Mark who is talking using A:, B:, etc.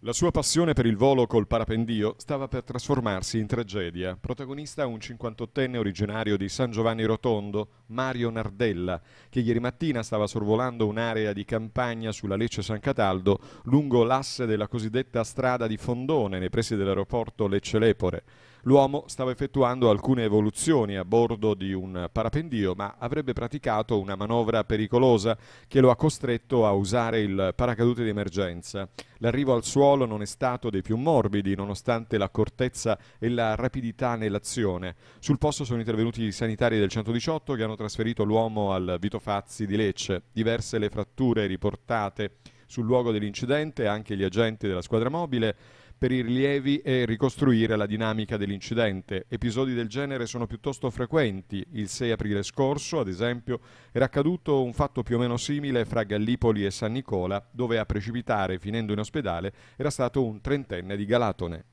A: La sua passione per il volo col parapendio stava per trasformarsi in tragedia. Protagonista un 58enne originario di San Giovanni Rotondo, Mario Nardella, che ieri mattina stava sorvolando un'area di campagna sulla Lecce San Cataldo lungo l'asse della cosiddetta strada di Fondone nei pressi dell'aeroporto Lecce Lepore. L'uomo stava effettuando alcune evoluzioni a bordo di un parapendio, ma avrebbe praticato una manovra pericolosa che lo ha costretto a usare il paracadute di emergenza. L'arrivo al suolo non è stato dei più morbidi, nonostante l'accortezza e la rapidità nell'azione. Sul posto sono intervenuti i sanitari del 118 che hanno trasferito l'uomo al Vito Fazzi di Lecce. Diverse le fratture riportate sul luogo dell'incidente, anche gli agenti della squadra mobile per i rilievi e ricostruire la dinamica dell'incidente. Episodi del genere sono piuttosto frequenti. Il 6 aprile scorso, ad esempio, era accaduto un fatto più o meno simile fra Gallipoli e San Nicola, dove a precipitare, finendo in ospedale, era stato un trentenne di Galatone.